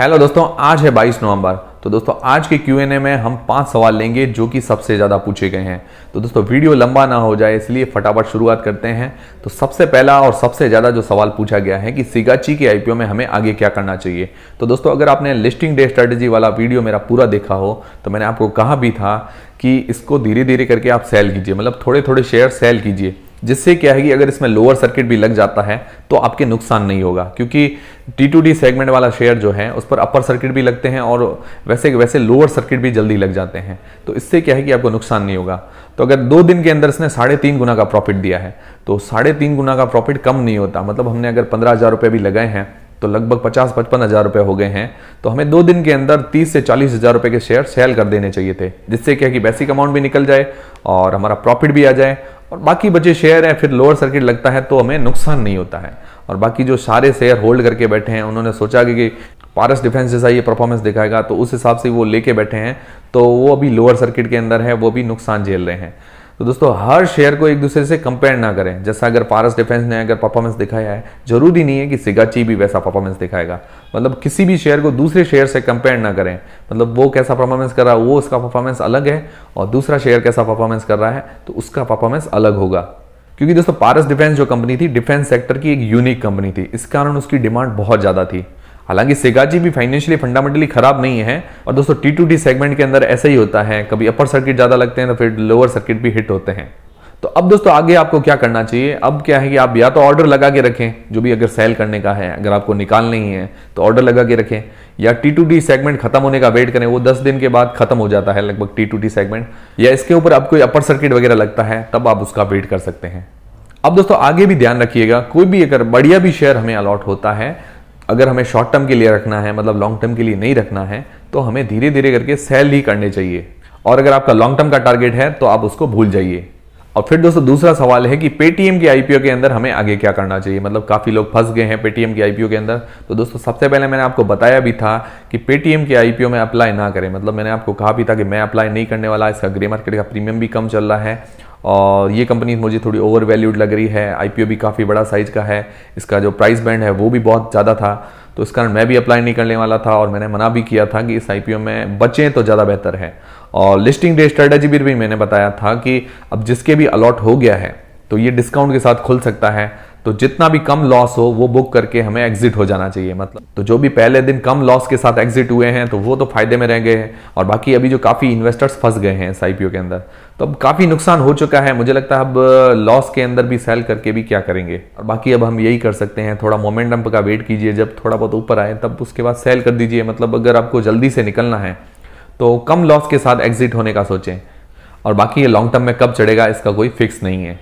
hello दोस्तों आज है 22 नवंबर तो दोस्तों आज के क्यू एन ए में हम पांच सवाल लेंगे जो कि सबसे ज़्यादा पूछे गए हैं तो दोस्तों वीडियो लंबा ना हो जाए इसलिए फटाफट शुरुआत करते हैं तो सबसे पहला और सबसे ज़्यादा जो सवाल पूछा गया है कि सिगाची के आईपीओ में हमें आगे क्या करना चाहिए तो दोस्तों अगर आपने लिस्टिंग डे स्ट्रेटेजी वाला वीडियो मेरा पूरा देखा हो तो मैंने आपको कहा भी था कि इसको धीरे धीरे करके आप सेल कीजिए मतलब थोड़े थोड़े शेयर सेल कीजिए जिससे क्या है कि अगर इसमें लोअर सर्किट भी लग जाता है तो आपके नुकसान नहीं होगा क्योंकि टी टू डी सेगमेंट वाला शेयर जो है उस पर अपर सर्किट भी लगते हैं और वैसे वैसे लोअर सर्किट भी जल्दी लग जाते हैं तो इससे क्या है कि आपको नुकसान नहीं होगा तो अगर दो दिन के अंदर इसने साढ़े तीन गुना का प्रॉफिट दिया है तो साढ़े तीन गुना का प्रॉफिट कम नहीं होता मतलब हमने अगर पंद्रह हज़ार रुपये भी लगाए हैं तो लगभग पचास पचपन हज़ार रुपये हो गए हैं तो हमें दो दिन के अंदर तीस से चालीस हज़ार रुपये के शेयर सेल कर देने चाहिए थे जिससे क्या कि बेसिक अमाउंट भी निकल जाए और हमारा प्रॉफिट भी आ जाए और बाकी बचे शेयर हैं फिर लोअर सर्किट लगता है तो हमें नुकसान नहीं होता है और बाकी जो सारे शेयर होल्ड करके बैठे हैं उन्होंने सोचा कि पारस डिफेंस जैसा ये परफॉर्मेंस दिखाएगा तो उस हिसाब से वो लेके बैठे हैं तो वो अभी लोअर सर्किट के अंदर है वो भी नुकसान झेल रहे हैं तो दोस्तों हर शेयर को एक दूसरे से कंपेयर ना करें जैसा अगर पारस डिफेंस ने अगर परफॉर्मेंस दिखाया है जरूरी नहीं है कि सिगाची भी वैसा परफॉर्मेंस दिखाएगा मतलब किसी भी शेयर को दूसरे शेयर से कंपेयर ना करें मतलब वो कैसा परफॉर्मेंस कर रहा है वो उसका परफॉर्मेंस अलग है और दूसरा शेयर कैसा परफॉर्मेंस कर रहा है तो उसका परफॉर्मेंस अलग होगा क्योंकि दोस्तों पारस डिफेंस जो कंपनी थी डिफेंस सेक्टर की एक यूनिक कंपनी थी इस कारण उसकी डिमांड बहुत ज़्यादा थी हालांकि सेगाजी भी फाइनेंशियली फंडामेंटली खराब नहीं है और दोस्तों टी टू टी सेगमेंट के अंदर ऐसा ही होता है कभी अपर सर्किट ज़्यादा लगते हैं तो फिर लोअर सर्किट भी हिट होते हैं तो अब दोस्तों आगे आपको क्या करना चाहिए अब क्या है कि आप या तो ऑर्डर लगा के रखें जो भी अगर सेल करने का है अगर आपको निकाल नहीं है तो ऑर्डर लगा के रखें या टी टू डी सेगमेंट खत्म होने का वेट करें वो दस दिन के बाद खत्म हो जाता है लगभग टी टू टी सेगमेंट या इसके ऊपर कोई अपर सर्किट वगैरह लगता है तब आप उसका वेट कर सकते हैं अब दोस्तों आगे भी ध्यान रखिएगा कोई भी अगर बढ़िया भी शेयर हमें अलॉट होता है अगर हमें शॉर्ट टर्म के लिए रखना है मतलब लॉन्ग टर्म के लिए नहीं रखना है तो हमें धीरे धीरे करके सेल ही करने चाहिए और अगर आपका लॉन्ग टर्म का टारगेट है तो आप उसको भूल जाइए और फिर दोस्तों दूसरा सवाल है कि पेटीएम के आईपीओ के अंदर हमें आगे क्या करना चाहिए मतलब काफ़ी लोग फंस गए हैं पेटीएम के आईपीओ के अंदर तो दोस्तों सबसे पहले मैंने आपको बताया भी था कि पेटीएम के आईपीओ में अप्लाई ना करें मतलब मैंने आपको कहा भी था कि मैं अप्लाई नहीं करने वाला इसका ग्रे मार्केट का प्रीमियम भी कम चल रहा है और ये कंपनी मुझे थोड़ी ओवर वैल्यूड लग रही है आईपीओ भी काफ़ी बड़ा साइज़ का है इसका जो प्राइस बैंड है वो भी बहुत ज़्यादा था तो इस कारण मैं भी अप्लाई नहीं करने वाला था और मैंने मना भी किया था कि इस आईपीओ में बचें तो ज़्यादा बेहतर है और लिस्टिंग डे स्ट्रेटेजी भी मैंने बताया था कि अब जिसके भी अलॉट हो गया है तो ये डिस्काउंट के साथ खुल सकता है तो जितना भी कम लॉस हो वो बुक करके हमें एग्जिट हो जाना चाहिए मतलब तो जो भी पहले दिन कम लॉस के साथ एग्जिट हुए हैं तो वो तो फायदे में रह गए हैं और बाकी अभी जो काफ़ी इन्वेस्टर्स फंस गए हैं एस के अंदर तो अब काफ़ी नुकसान हो चुका है मुझे लगता है अब लॉस के अंदर भी सेल करके भी क्या करेंगे और बाकी अब हम यही कर सकते हैं थोड़ा मोमेंटम का वेट कीजिए जब थोड़ा बहुत ऊपर आए तब उसके बाद सेल कर दीजिए मतलब अगर आपको जल्दी से निकलना है तो कम लॉस के साथ एग्जिट होने का सोचें और बाकी ये लॉन्ग टर्म में कब चढ़ेगा इसका कोई फिक्स नहीं है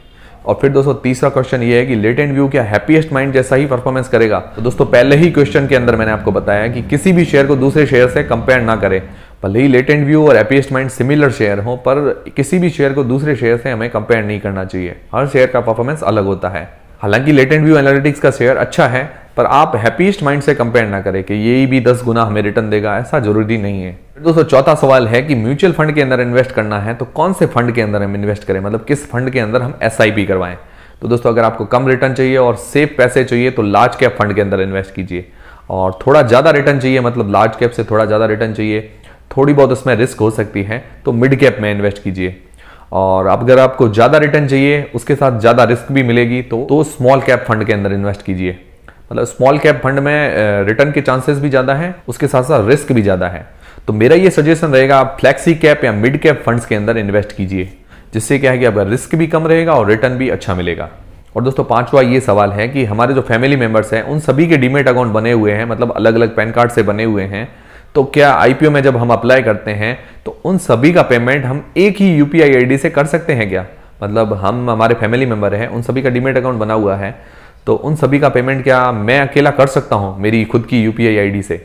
और फिर दोस्तों तीसरा क्वेश्चन ये है कि लेट एंड व्यू क्या हैप्पीएस्ट माइंड जैसा ही परफॉर्मेंस करेगा तो दोस्तों पहले ही क्वेश्चन के अंदर मैंने आपको बताया कि किसी भी शेयर को दूसरे शेयर से कंपेयर ना करें भले ही लेट एंड व्यू और हैप्पीएस्ट माइंड सिमिलर शेयर हो पर किसी भी शेयर को दूसरे शेयर से हमें कंपेयर नहीं करना चाहिए हर शेयर का परफॉर्मेंस अलग होता है हालांकि लेट एंड व्यू एनालिटिक्स का शेयर अच्छा है पर आप हैप्पीस्ट माइंड से कंपेयर ना करें कि ये भी दस गुना हमें रिटर्न देगा ऐसा जरूरी नहीं है दोस्तों चौथा सवाल है कि म्यूचुअल फंड के अंदर इन्वेस्ट करना है तो कौन से फंड के अंदर हम इन्वेस्ट करें मतलब किस फंड के अंदर हम एस करवाएं तो दोस्तों अगर आपको कम रिटर्न चाहिए और सेफ पैसे चाहिए तो लार्ज कैप फंड के अंदर इन्वेस्ट कीजिए और थोड़ा ज़्यादा रिटर्न चाहिए मतलब लार्ज कैप से थोड़ा ज़्यादा रिटर्न चाहिए थोड़ी बहुत उसमें रिस्क हो सकती है तो मिड कैप में इन्वेस्ट कीजिए और अगर आपको ज़्यादा रिटर्न चाहिए उसके साथ ज़्यादा रिस्क भी मिलेगी तो स्मॉल कैप फंड के अंदर इन्वेस्ट कीजिए मतलब स्मॉल कैप फंड में रिटर्न के चांसेस भी ज़्यादा है उसके साथ साथ रिस्क भी ज़्यादा है तो मेरा ये सजेशन रहेगा आप फ्लैक्सी कैप या मिड कैप फंड्स के अंदर इन्वेस्ट कीजिए जिससे क्या है कि आपका रिस्क भी कम रहेगा और रिटर्न भी अच्छा मिलेगा और दोस्तों पांचवा ये सवाल है कि हमारे जो फैमिली मेंबर्स हैं उन सभी के डीमेट अकाउंट बने हुए हैं मतलब अलग अलग पैन कार्ड से बने हुए हैं तो क्या आईपीओ में जब हम अप्लाई करते हैं तो उन सभी का पेमेंट हम एक ही यूपीआई आईडी से कर सकते हैं क्या मतलब हम हमारे फैमिली मेंबर हैं उन सभी का डीमेट अकाउंट बना हुआ है तो उन सभी का पेमेंट क्या मैं अकेला कर सकता हूँ मेरी खुद की यू पी से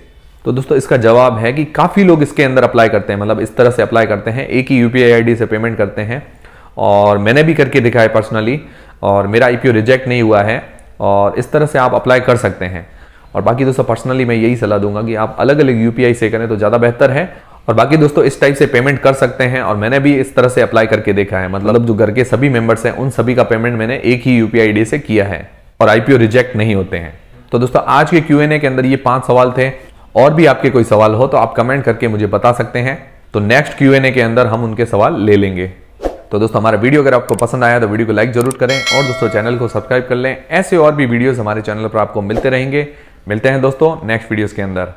तो दोस्तों इसका जवाब है कि काफ़ी लोग इसके अंदर अप्लाई करते हैं मतलब इस तरह से अप्लाई करते हैं एक ही यू पी से पेमेंट करते हैं और मैंने भी करके देखा है पर्सनली और मेरा आई रिजेक्ट नहीं हुआ है और इस तरह से आप अप्लाई कर सकते हैं और बाकी दोस्तों पर्सनली मैं यही सलाह दूंगा कि आप अलग अलग यू से करें तो ज़्यादा बेहतर है और बाकी दोस्तों इस टाइप से पेमेंट कर सकते हैं और मैंने भी इस तरह से अप्लाई करके देखा है मतलब जो घर के सभी मेंबर्स हैं उन सभी का पेमेंट मैंने एक ही यू से किया है और आईपीओ रिजेक्ट नहीं होते हैं तो दोस्तों आज के क्यू एन ए के अंदर ये पांच सवाल थे और भी आपके कोई सवाल हो तो आप कमेंट करके मुझे बता सकते हैं तो नेक्स्ट क्यू एन ए के अंदर हम उनके सवाल ले लेंगे तो दोस्तों हमारा वीडियो अगर आपको पसंद आया तो वीडियो को लाइक जरूर करें और दोस्तों चैनल को सब्सक्राइब कर लें ऐसे और भी वीडियोस हमारे चैनल पर आपको मिलते रहेंगे मिलते हैं दोस्तों नेक्स्ट वीडियोस के अंदर